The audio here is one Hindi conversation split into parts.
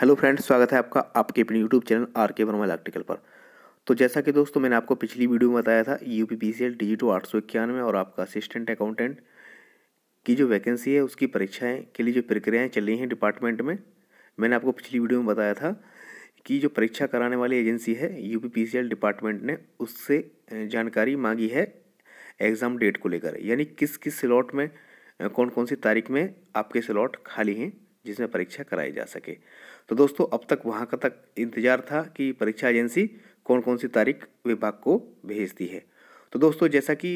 हेलो फ्रेंड्स स्वागत है आपका आपके अपने यूट्यूब चैनल आर के वर्मा इलेक्ट्रिकल पर तो जैसा कि दोस्तों मैंने आपको पिछली वीडियो में बताया था U P P C L डिजिटो आठ सौ इक्यानवे और आपका असिस्टेंट अकाउंटेंट की जो वैकेंसी है उसकी परीक्षाएं के लिए जो प्रक्रियाएं चल रही हैं डिपार्टमेंट में मैंने आपको पिछली वीडियो में बताया था कि जो परीक्षा कराने वाली एजेंसी है U P P C L department ने उससे जानकारी मांगी है एग्ज़ाम डेट को लेकर यानी किस किस स्लॉट में कौन कौन सी तारीख में आपके स्लॉट खाली हैं जिसमें परीक्षा कराई जा सके तो दोस्तों अब तक वहाँ का तक इंतज़ार था कि परीक्षा एजेंसी कौन कौन सी तारीख विभाग को भेजती है तो दोस्तों जैसा कि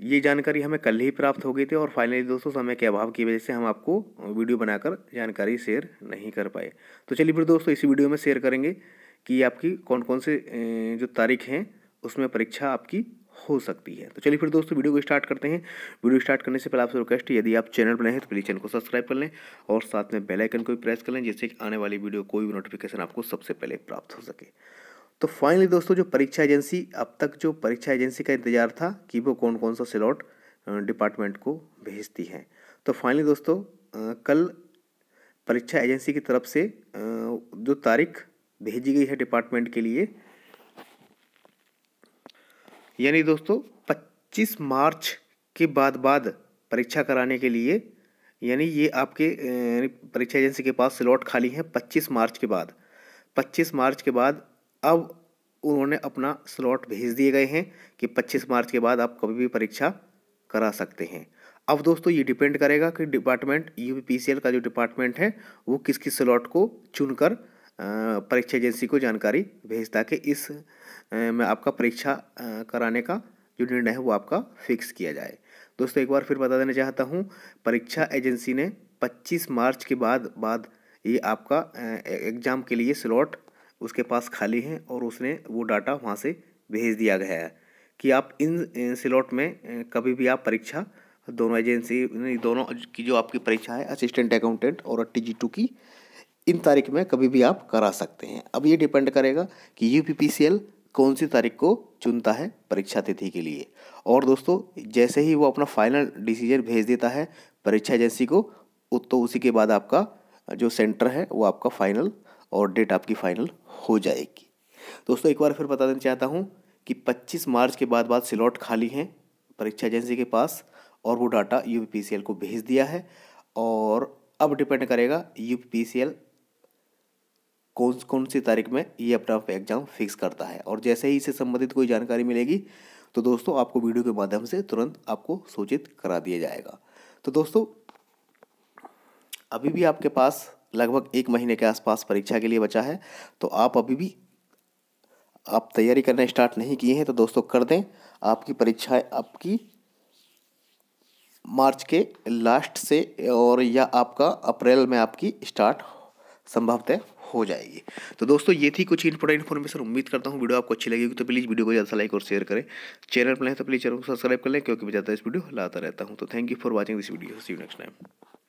ये जानकारी हमें कल ही प्राप्त हो गई थी और फाइनली दोस्तों समय के अभाव की वजह से हम आपको वीडियो बनाकर जानकारी शेयर नहीं कर पाए तो चलिए फिर दोस्तों इसी वीडियो में शेयर करेंगे कि आपकी कौन कौन से जो तारीख हैं उसमें परीक्षा आपकी हो सकती है तो चलिए फिर दोस्तों वीडियो को स्टार्ट करते हैं वीडियो स्टार्ट करने से पहले आपसे रिक्वेस्ट है यदि आप चैनल पर नए हैं तो प्लीज़ चैनल को सब्सक्राइब कर लें और साथ में बेल आइकन को भी प्रेस कर लें जिससे कि आने वाली वीडियो कोई भी नोटिफिकेशन आपको सबसे पहले प्राप्त हो सके तो फाइनली दोस्तों जो परीक्षा एजेंसी अब तक जो परीक्षा एजेंसी का इंतजार था कि वो कौन कौन सा सिलॉट डिपार्टमेंट को भेजती है तो फाइनली दोस्तों कल परीक्षा एजेंसी की तरफ से जो तारीख भेजी गई है डिपार्टमेंट के लिए यानी दोस्तों 25 मार्च के बाद बाद परीक्षा कराने के लिए यानी ये आपके परीक्षा एजेंसी के पास स्लॉट खाली हैं 25 मार्च के बाद 25 मार्च के बाद अब उन्होंने अपना स्लॉट भेज दिए गए हैं कि 25 मार्च के बाद आप कभी भी परीक्षा करा सकते हैं अब दोस्तों ये डिपेंड करेगा कि डिपार्टमेंट यू का जो डिपार्टमेंट है वो किस किस स्लॉट को चुनकर परीक्षा एजेंसी को जानकारी भेज ताकि इस में आपका परीक्षा कराने का जो निर्णय है वो आपका फिक्स किया जाए दोस्तों एक बार फिर बता देना चाहता हूँ परीक्षा एजेंसी ने 25 मार्च के बाद बाद ये आपका एग्ज़ाम के लिए स्लॉट उसके पास खाली है और उसने वो डाटा वहाँ से भेज दिया गया है कि आप इन स्लॉट में कभी भी आप परीक्षा दोनों एजेंसी दोनों की जो आपकी परीक्षा है असिस्टेंट अकाउंटेंट और टी जी टू की इन तारीख में कभी भी आप करा सकते हैं अब ये डिपेंड करेगा कि यू कौन सी तारीख को चुनता है परीक्षा तिथि के लिए और दोस्तों जैसे ही वो अपना फाइनल डिसीजन भेज देता है परीक्षा एजेंसी को तो उसी के बाद आपका जो सेंटर है वो आपका फाइनल और डेट आपकी फाइनल हो जाएगी दोस्तों एक बार फिर बता देना चाहता हूँ कि 25 मार्च के बाद बाद स्लॉट खाली हैं परीक्षा एजेंसी के पास और वो डाटा यू को भेज दिया है और अब डिपेंड करेगा यू कौन कौन सी तारीख में ये अपना एग्ज़ाम फिक्स करता है और जैसे ही इससे संबंधित कोई जानकारी मिलेगी तो दोस्तों आपको वीडियो के माध्यम से तुरंत आपको सूचित करा दिया जाएगा तो दोस्तों अभी भी आपके पास लगभग एक महीने के आसपास परीक्षा के लिए बचा है तो आप अभी भी आप तैयारी करना स्टार्ट नहीं किए हैं तो दोस्तों कर दें आपकी परीक्षाएं आपकी मार्च के लास्ट से और या आपका अप्रैल में आपकी स्टार्ट संभवतः हो जाएगी तो दोस्तों ये थी कुछ इंपॉर्टेंट इन्फॉर्मेशन उम्मीद करता हूँ वीडियो आपको अच्छी लगेगी तो प्लीज़ वीडियो को ज़्यादा लाइक और शेयर करें चैनल पर लें तो प्लीज़ चैनल को सब्सक्राइब कर लें क्योंकि मैं ज़्यादा इस वीडियो लाता रहता हूँ तो thank you for watching this video see next time